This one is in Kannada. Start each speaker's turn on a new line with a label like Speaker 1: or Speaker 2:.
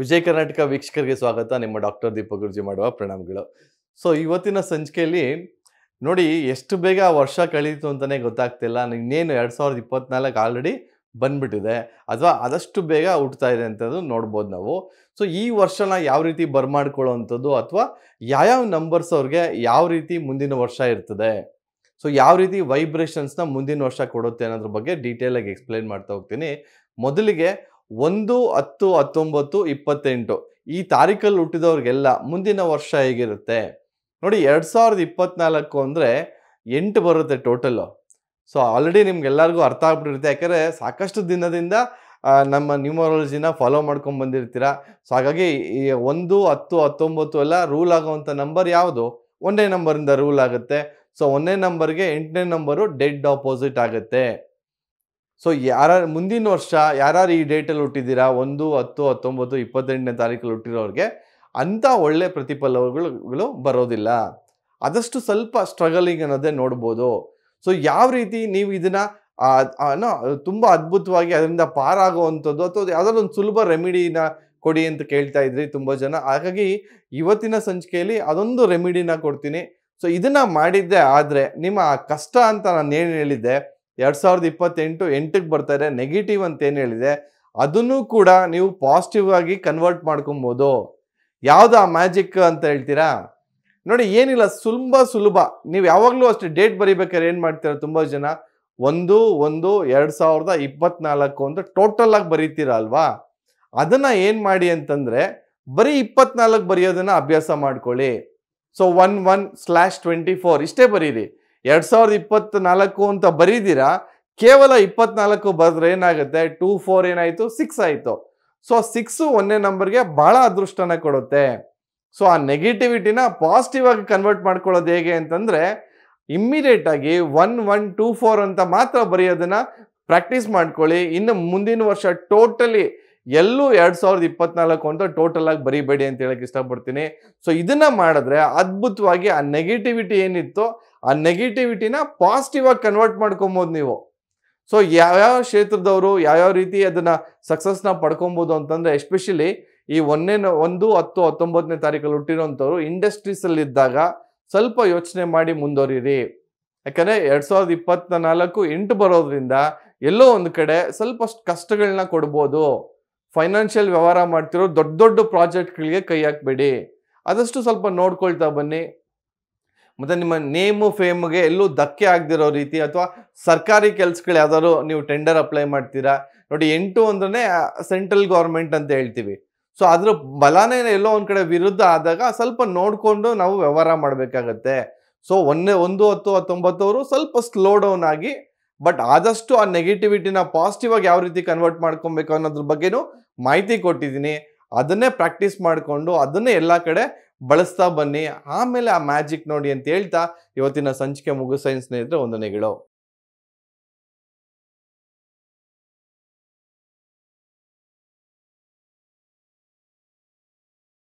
Speaker 1: ವಿಜಯ ಕರ್ನಾಟಕ ವೀಕ್ಷಕರಿಗೆ ಸ್ವಾಗತ ನಿಮ್ಮ ಡಾಕ್ಟರ್ ದೀಪ ಗುರುಜಿ ಮಾಡುವ ಪ್ರಣಾಮಗಳು ಸೊ ಇವತ್ತಿನ ಸಂಚಿಕೆಯಲ್ಲಿ ನೋಡಿ ಎಷ್ಟು ಬೇಗ ವರ್ಷ ಕಳೀತು ಅಂತಲೇ ಗೊತ್ತಾಗ್ತಿಲ್ಲ ಇನ್ನೇನು ಎರಡು ಸಾವಿರದ ಇಪ್ಪತ್ನಾಲ್ಕು ಆಲ್ರೆಡಿ ಬಂದ್ಬಿಟ್ಟಿದೆ ಅಥವಾ ಅದಷ್ಟು ಬೇಗ ಹುಟ್ತಾ ಇದೆ ಅಂತದ್ದು ನೋಡ್ಬೋದು ನಾವು ಸೊ ಈ ವರ್ಷನ ಯಾವ ರೀತಿ ಅಂಥದ್ದು ಅಥವಾ ಯಾವ್ಯಾವ ನಂಬರ್ಸ್ ಅವ್ರಿಗೆ ಯಾವ ರೀತಿ ಮುಂದಿನ ವರ್ಷ ಇರ್ತದೆ ಸೊ ಯಾವ ರೀತಿ ವೈಬ್ರೇಷನ್ಸ್ನ ಮುಂದಿನ ವರ್ಷ ಕೊಡುತ್ತೆ ಅನ್ನೋದ್ರ ಬಗ್ಗೆ ಡೀಟೇಲಾಗಿ ಎಕ್ಸ್ಪ್ಲೇನ್ ಮಾಡ್ತಾ ಹೋಗ್ತೀನಿ ಮೊದಲಿಗೆ ಒಂದು ಹತ್ತು ಹತ್ತೊಂಬತ್ತು ಇಪ್ಪತ್ತೆಂಟು ಈ ತಾರೀಕಲ್ಲಿ ಹುಟ್ಟಿದವ್ರಿಗೆಲ್ಲ ಮುಂದಿನ ವರ್ಷ ಹೇಗಿರುತ್ತೆ ನೋಡಿ ಎರಡು ಸಾವಿರದ ಇಪ್ಪತ್ನಾಲ್ಕು ಅಂದರೆ ಎಂಟು ಬರುತ್ತೆ ಟೋಟಲು ಸೊ ಆಲ್ರೆಡಿ ನಿಮ್ಗೆಲ್ಲರಿಗೂ ಅರ್ಥ ಆಗ್ಬಿಟ್ಟಿರುತ್ತೆ ಯಾಕಂದರೆ ಸಾಕಷ್ಟು ದಿನದಿಂದ ನಮ್ಮ ನ್ಯೂಮರಾಲಜಿನ ಫಾಲೋ ಮಾಡ್ಕೊಂಡು ಬಂದಿರ್ತೀರ ಸೊ ಹಾಗಾಗಿ ಈ ಒಂದು ಹತ್ತು ಹತ್ತೊಂಬತ್ತು ಎಲ್ಲ ರೂಲ್ ಆಗೋವಂಥ ನಂಬರ್ ಯಾವುದು ಒಂದೇ ನಂಬರಿಂದ ರೂಲ್ ಆಗುತ್ತೆ ಸೊ ಒಂದೇ ನಂಬರ್ಗೆ ಎಂಟನೇ ನಂಬರು ಡೆಡ್ ಆಪೋಸಿಟ್ ಆಗುತ್ತೆ ಸೊ ಯಾರ ಮುಂದಿನ ವರ್ಷ ಯಾರು ಈ ಡೇಟಲ್ಲಿ ಹುಟ್ಟಿದ್ದೀರಾ ಒಂದು ಹತ್ತು ಹತ್ತೊಂಬತ್ತು ಇಪ್ಪತ್ತೆಂಟನೇ ತಾರೀಕಲ್ಲಿ ಹುಟ್ಟಿರೋರಿಗೆ ಅಂಥ ಒಳ್ಳೆ ಪ್ರತಿಫಲಗಳು ಬರೋದಿಲ್ಲ ಆದಷ್ಟು ಸ್ವಲ್ಪ ಸ್ಟ್ರಗಲಿಂಗ್ ಅನ್ನೋದೇ ನೋಡ್ಬೋದು ಸೊ ಯಾವ ರೀತಿ ನೀವು ಇದನ್ನು ತುಂಬ ಅದ್ಭುತವಾಗಿ ಅದರಿಂದ ಪಾರಾಗುವಂಥದ್ದು ಅಥವಾ ಯಾವುದಾದ್ರು ಒಂದು ಸುಲಭ ರೆಮಿಡಿನ ಕೊಡಿ ಅಂತ ಕೇಳ್ತಾ ಇದ್ರಿ ತುಂಬ ಜನ ಹಾಗಾಗಿ ಇವತ್ತಿನ ಸಂಚಿಕೆಯಲ್ಲಿ ಅದೊಂದು ರೆಮಿಡಿನ ಕೊಡ್ತೀನಿ ಸೊ ಇದನ್ನು ಮಾಡಿದ್ದೆ ಆದರೆ ನಿಮ್ಮ ಕಷ್ಟ ಅಂತ ನಾನು ಏನು ಹೇಳಿದ್ದೆ ಎರಡು ಸಾವಿರದ ಇಪ್ಪತ್ತೆಂಟು ಎಂಟಕ್ಕೆ ಬರ್ತಾರೆ ನೆಗೆಟಿವ್ ಅಂತ ಏನು ಹೇಳಿದೆ ಅದನ್ನು ಕೂಡ ನೀವು ಪಾಸಿಟಿವ್ ಆಗಿ ಕನ್ವರ್ಟ್ ಮಾಡ್ಕೊಬೋದು ಯಾವುದು ಆ ಮ್ಯಾಜಿಕ್ ಅಂತ ಹೇಳ್ತೀರಾ ನೋಡಿ ಏನಿಲ್ಲ ಸುಲಭ ಸುಲಭ ನೀವು ಯಾವಾಗಲೂ ಅಷ್ಟೇ ಡೇಟ್ ಬರೀಬೇಕಾದ್ರೆ ಏನು ಮಾಡ್ತೀರ ತುಂಬ ಜನ ಒಂದು ಒಂದು ಎರಡು ಸಾವಿರದ ಇಪ್ಪತ್ನಾಲ್ಕು ಅಂತ ಟೋಟಲ್ ಆಗಿ ಬರೀತೀರ ಅಲ್ವಾ ಅದನ್ನು ಏನು ಮಾಡಿ ಅಂತಂದರೆ ಬರೀ ಇಪ್ಪತ್ನಾಲ್ಕು ಬರೆಯೋದನ್ನು ಅಭ್ಯಾಸ ಮಾಡ್ಕೊಳ್ಳಿ so one one slash twenty four ಇಷ್ಟೇ ಬರೀರಿ ಎರಡು ಸಾವಿರದ ಇಪ್ಪತ್ನಾಲ್ಕು ಅಂತ ಬರೀದಿರಾ ಕೇವಲ ಇಪ್ಪತ್ನಾಲ್ಕು ಬರೆದ್ರೆ ಏನಾಗುತ್ತೆ ಟೂ ಫೋರ್ ಏನಾಯಿತು ಸಿಕ್ಸ್ ಆಯಿತು ಸೊ ಸಿಕ್ಸು ಒಂದೇ ನಂಬರ್ಗೆ ಭಾಳ ಅದೃಷ್ಟನ ಕೊಡುತ್ತೆ ಸೊ ಆ ನೆಗೆಟಿವಿಟಿನ ಪಾಸಿಟಿವ್ ಆಗಿ ಕನ್ವರ್ಟ್ ಮಾಡ್ಕೊಳ್ಳೋದು ಹೇಗೆ ಅಂತಂದರೆ ಆಗಿ ಒನ್ ಒನ್ ಟೂ ಫೋರ್ ಅಂತ ಮಾತ್ರ ಬರೆಯೋದನ್ನ ಪ್ರಾಕ್ಟೀಸ್ ಮಾಡ್ಕೊಳ್ಳಿ ಇನ್ನು ಮುಂದಿನ ವರ್ಷ ಟೋಟಲಿ ಎಲ್ಲೂ ಎರಡ್ ಸಾವಿರದ ಇಪ್ಪತ್ನಾಲ್ಕು ಅಂತ ಟೋಟಲ್ ಆಗಿ ಬರಿಬೇಡಿ ಅಂತ ಹೇಳಕ್ ಇಷ್ಟಪಡ್ತೀನಿ ಸೊ ಇದನ್ನ ಮಾಡಿದ್ರೆ ಅದ್ಭುತವಾಗಿ ಆ ನೆಗೆಟಿವಿಟಿ ಏನಿತ್ತು ಆ ನೆಗೆಟಿವಿಟಿನ ಪಾಸಿಟಿವ್ ಆಗಿ ಕನ್ವರ್ಟ್ ಮಾಡ್ಕೊಬೋದು ನೀವು ಸೊ ಯಾವ್ಯಾವ ಕ್ಷೇತ್ರದವರು ಯಾವ್ಯಾವ ರೀತಿ ಅದನ್ನ ಸಕ್ಸಸ್ನ ಪಡ್ಕೊಬೋದು ಅಂತಂದ್ರೆ ಎಸ್ಪೆಷಲಿ ಈ ಒಂದನೇ ಒಂದು ಹತ್ತು ಹತ್ತೊಂಬತ್ತನೇ ತಾರೀಕಲ್ಲಿ ಹುಟ್ಟಿರೋಂಥವ್ರು ಇಂಡಸ್ಟ್ರೀಸಲ್ಲಿ ಇದ್ದಾಗ ಸ್ವಲ್ಪ ಯೋಚನೆ ಮಾಡಿ ಮುಂದುವರಿರಿ ಯಾಕಂದರೆ ಎರಡು ಸಾವಿರದ ಇಪ್ಪತ್ತ ನಾಲ್ಕು ಎಂಟು ಬರೋದ್ರಿಂದ ಎಲ್ಲೋ ಒಂದು ಕಡೆ ಸ್ವಲ್ಪ ಕಷ್ಟಗಳನ್ನ ಕೊಡ್ಬೋದು ಫೈನಾನ್ಷಿಯಲ್ ವ್ಯವಹಾರ ಮಾಡ್ತಿರೋ ದೊಡ್ಡ ದೊಡ್ಡ ಪ್ರಾಜೆಕ್ಟ್ಗಳಿಗೆ ಕೈ ಹಾಕಬೇಡಿ ಆದಷ್ಟು ಸ್ವಲ್ಪ ನೋಡ್ಕೊಳ್ತಾ ಬನ್ನಿ ಮತ್ತು ನಿಮ್ಮ ನೇಮು ಫೇಮ್ಗೆ ಎಲ್ಲೂ ಧಕ್ಕೆ ಆಗದಿರೋ ರೀತಿ ಅಥವಾ ಸರ್ಕಾರಿ ಕೆಲಸಗಳು ಯಾವ್ದಾದ್ರು ನೀವು ಟೆಂಡರ್ ಅಪ್ಲೈ ಮಾಡ್ತೀರಾ ನೋಡಿ ಎಂಟು ಅಂದ್ರೆ ಸೆಂಟ್ರಲ್ ಗೌರ್ಮೆಂಟ್ ಅಂತ ಹೇಳ್ತೀವಿ ಸೊ ಅದ್ರ ಬಲಾನೇ ಎಲ್ಲೋ ಒಂದು ಕಡೆ ವಿರುದ್ಧ ಆದಾಗ ಸ್ವಲ್ಪ ನೋಡಿಕೊಂಡು ನಾವು ವ್ಯವಹಾರ ಮಾಡಬೇಕಾಗತ್ತೆ ಸೊ ಒಂದೇ ಒಂದು ಹತ್ತು ಹತ್ತೊಂಬತ್ತವರು ಸ್ವಲ್ಪ ಸ್ಲೋ ಡೌನ್ ಆಗಿ ಬಟ್ ಆದಷ್ಟು ಆ ನೆಗೆಟಿವಿಟಿನ ಪಾಸಿಟಿವ್ ಆಗಿ ಯಾವ ರೀತಿ ಕನ್ವರ್ಟ್ ಮಾಡ್ಕೊಬೇಕು ಅನ್ನೋದ್ರ ಬಗ್ಗೆನೂ ಮಾಹಿತಿ ಕೊಟ್ಟಿದ್ದೀನಿ ಅದನ್ನೇ ಪ್ರಾಕ್ಟೀಸ್ ಮಾಡಿಕೊಂಡು ಅದನ್ನೇ ಎಲ್ಲ ಕಡೆ ಬಳಸ್ತಾ ಬನ್ನಿ ಆಮೇಲೆ ಆ ಮ್ಯಾಜಿಕ್ ನೋಡಿ ಅಂತ ಹೇಳ್ತಾ ಇವತ್ತಿನ ಸಂಚಿಕೆ ಮುಗಿಸೈನ್ ಸ್ನೇಹಿತರೆ ಒಂದು